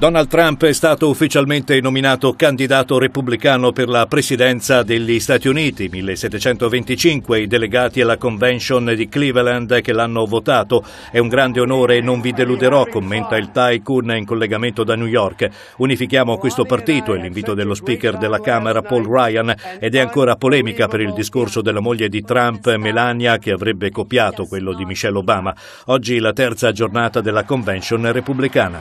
Donald Trump è stato ufficialmente nominato candidato repubblicano per la presidenza degli Stati Uniti. 1725 i delegati alla convention di Cleveland che l'hanno votato. È un grande onore e non vi deluderò, commenta il tycoon in collegamento da New York. Unifichiamo questo partito, è l'invito dello speaker della Camera Paul Ryan ed è ancora polemica per il discorso della moglie di Trump, Melania, che avrebbe copiato quello di Michelle Obama. Oggi la terza giornata della convention repubblicana.